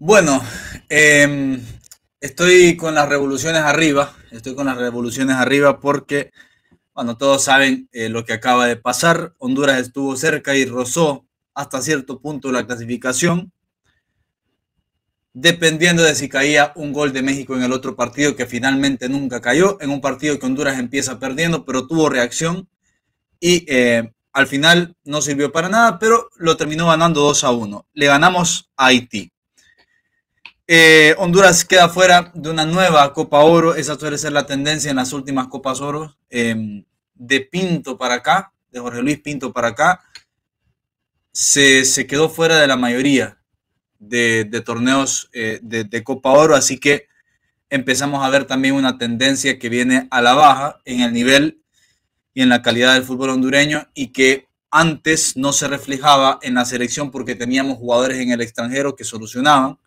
Bueno, em, estoy con las revoluciones arriba, estoy con las revoluciones arriba porque, bueno, todos saben eh, lo que acaba de pasar. Honduras estuvo cerca y rozó hasta cierto punto la clasificación, dependiendo de si caía un gol de México en el otro partido que finalmente nunca cayó, en un partido que Honduras empieza perdiendo, pero tuvo reacción y eh, al final no sirvió para nada, pero lo terminó ganando 2 a 1. Le ganamos a Haití. Eh, Honduras queda fuera de una nueva Copa Oro. Esa suele ser la tendencia en las últimas Copas Oro. Em, de Pinto para acá, de Jorge Luis Pinto para acá, se, quedó fuera de la mayoría de, de torneos eh, de, Copa Oro. Así que empezamos a ver también una tendencia que viene a la baja en el nivel y en la calidad del fútbol hondureño y que antes no se reflejaba en la selección porque teníamos jugadores en el extranjero que solucionaban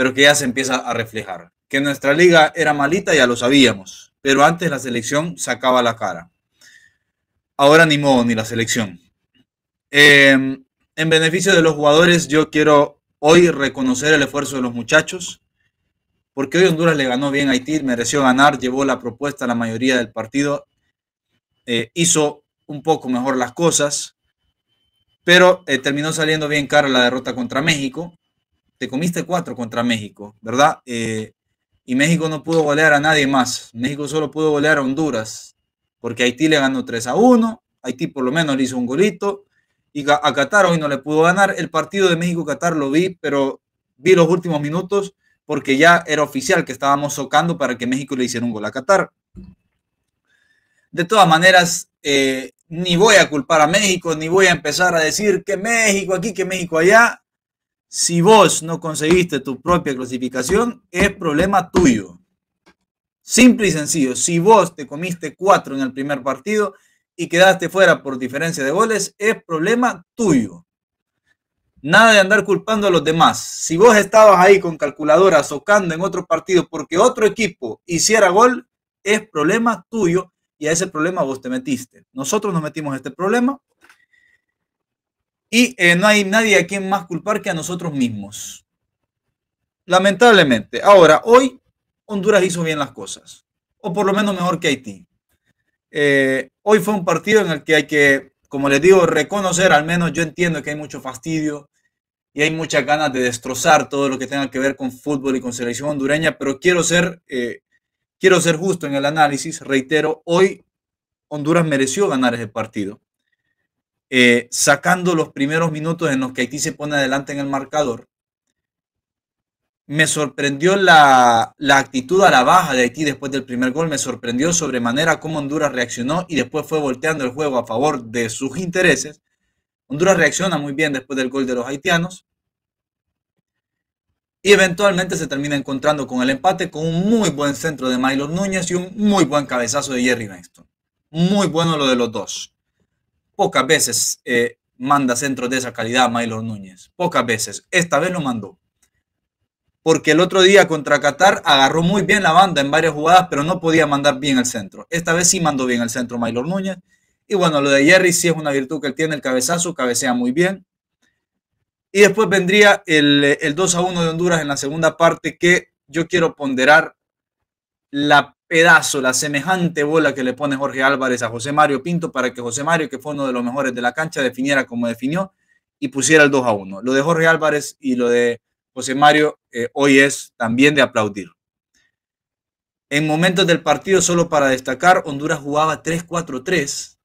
pero que ya se empieza a reflejar. Que nuestra liga era malita, ya lo sabíamos, pero antes la selección sacaba la cara. Ahora ni modo, ni la selección. Em, en beneficio de los jugadores, yo quiero hoy reconocer el esfuerzo de los muchachos, porque hoy Honduras le ganó bien a Haití, mereció ganar, llevó la propuesta a la mayoría del partido, eh, hizo un poco mejor las cosas, pero eh, terminó saliendo bien cara la derrota contra México te comiste cuatro contra México, ¿verdad? Eh, y México no pudo golear a nadie más. México solo pudo golear a Honduras, porque Haití le ganó 3 a 1, Haití por lo menos le hizo un golito, y a Qatar hoy no le pudo ganar. El partido de México-Qatar lo vi, pero vi los últimos minutos porque ya era oficial que estábamos socando para que México le hiciera un gol a Qatar. De todas maneras, eh, ni voy a culpar a México, ni voy a empezar a decir que México aquí, que México allá. Si vos no conseguiste tu propia clasificación, es problema tuyo. Simple y sencillo. Si vos te comiste cuatro en el primer partido y quedaste fuera por diferencia de goles, es problema tuyo. Nada de andar culpando a los demás. Si vos estabas ahí con calculadora socando en otro partido porque otro equipo hiciera gol, es problema tuyo y a ese problema vos te metiste. Nosotros nos metimos este problema y eh, no hay nadie a quien más culpar que a nosotros mismos. Lamentablemente. Ahora, hoy Honduras hizo bien las cosas. O por lo menos mejor que Haití. Eh, hoy fue un partido en el que hay que, como les digo, reconocer, al menos yo entiendo que hay mucho fastidio y hay muchas ganas de destrozar todo lo que tenga que ver con fútbol y con selección hondureña, pero quiero ser, eh, quiero ser justo en el análisis. Reitero, hoy Honduras mereció ganar ese partido. Eh, sacando los primeros minutos en los que Haití se pone adelante en el marcador, me sorprendió la, la, actitud a la baja de Haití después del primer gol, me sorprendió sobremanera cómo Honduras reaccionó y después fue volteando el juego a favor de sus intereses. Honduras reacciona muy bien después del gol de los haitianos y eventualmente se termina encontrando con el empate con un muy buen centro de Milo Núñez y un muy buen cabezazo de Jerry Benston. Muy bueno lo de los dos. Pocas veces eh, manda centros de esa calidad Maylor Núñez. Pocas veces. Esta vez lo mandó. Porque el otro día contra Qatar agarró muy bien la banda en varias jugadas, pero no podía mandar bien el centro. Esta vez sí mandó bien el centro Maylor Núñez. Y bueno, lo de Jerry sí es una virtud que él tiene, el cabezazo, cabecea muy bien. Y después vendría el, el 2 a 1 de Honduras en la segunda parte, que yo quiero ponderar la pedazo, la semejante bola que le pone Jorge Álvarez a José Mario Pinto para que José Mario, que fue uno de los mejores de la cancha, definiera como definió y pusiera el 2 a 1. Lo de Jorge Álvarez y lo de José Mario eh, hoy es también de aplaudir. En momentos del partido, solo para destacar, Honduras jugaba 3-4-3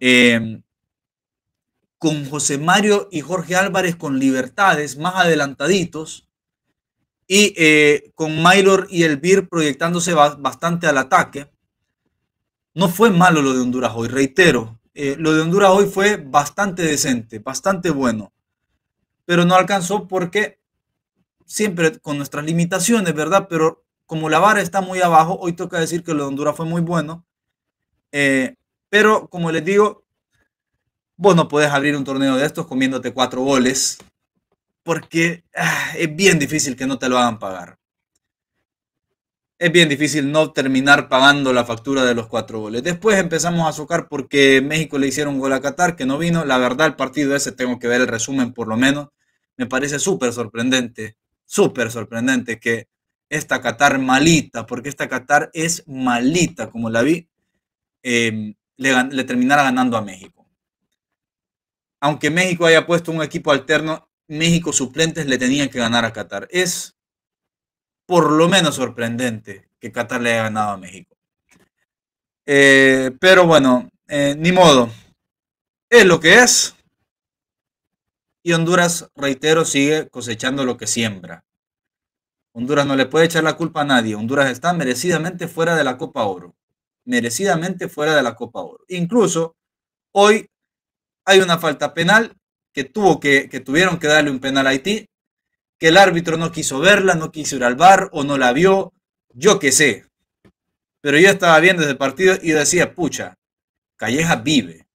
em, con José Mario y Jorge Álvarez con libertades más adelantaditos y eh, con Mylor y Elvir proyectándose bastante al ataque. No fue malo lo de Honduras hoy, reitero, eh, lo de Honduras hoy fue bastante decente, bastante bueno, pero no alcanzó porque siempre con nuestras limitaciones, ¿verdad? Pero como la vara está muy abajo, hoy toca decir que lo de Honduras fue muy bueno, eh, pero como les digo, vos no podés abrir un torneo de estos comiéndote cuatro goles porque ah, es bien difícil que no te lo hagan pagar. Es bien difícil no terminar pagando la factura de los cuatro goles. Después empezamos a socar porque México le hicieron gol a Qatar, que no vino. La verdad, el partido ese tengo que ver el resumen por lo menos. Me parece súper sorprendente, súper sorprendente que esta Qatar malita, porque esta Qatar es malita, como la vi, em, le terminara ganando a México aunque México haya puesto un equipo alterno, México suplentes le tenían que ganar a Qatar. Es por lo menos sorprendente que Qatar le haya ganado a México. Eh, pero bueno, eh, ni modo. Es lo que es. Y Honduras, reitero, sigue cosechando lo que siembra. Honduras no le puede echar la culpa a nadie. Honduras está merecidamente fuera de la Copa Oro. Merecidamente fuera de la Copa Oro. Incluso hoy hay una falta penal que, tuvo que, tuvieron que darle un penal a Haití, que el árbitro no quiso verla, no quiso ir al bar o no la vio, yo qué sé. Pero yo estaba viendo ese partido y decía, pucha, Calleja vive,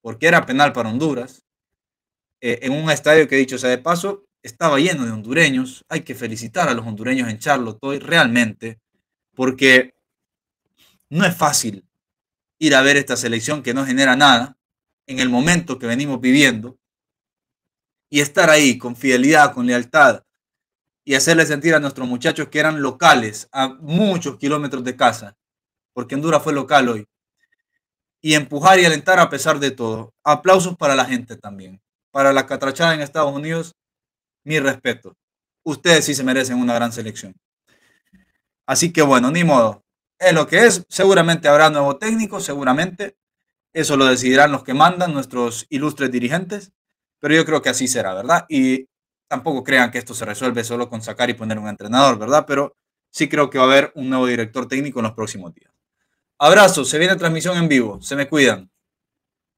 porque era penal para Honduras, eh, en un estadio que dicho sea de paso, estaba lleno de hondureños, hay que felicitar a los hondureños en Charlotte realmente, porque no es fácil ir a ver esta selección que no genera nada, en el momento que venimos viviendo y estar ahí con fidelidad, con lealtad y hacerle sentir a nuestros muchachos que eran locales a muchos kilómetros de casa, porque Honduras fue local hoy, y empujar y alentar a pesar de todo. Aplausos para la gente también. Para la catrachada en Estados Unidos, mi respeto. Ustedes sí se merecen una gran selección. Así que bueno, ni modo. Es lo que es. Seguramente habrá nuevo técnico, seguramente. Eso lo decidirán los que mandan, nuestros ilustres dirigentes, pero yo creo que así será, ¿verdad? Y tampoco crean que esto se resuelve solo con sacar y poner un entrenador, ¿verdad? Pero sí creo que va a haber un nuevo director técnico en los próximos días. Abrazos, se viene transmisión en vivo, se me cuidan.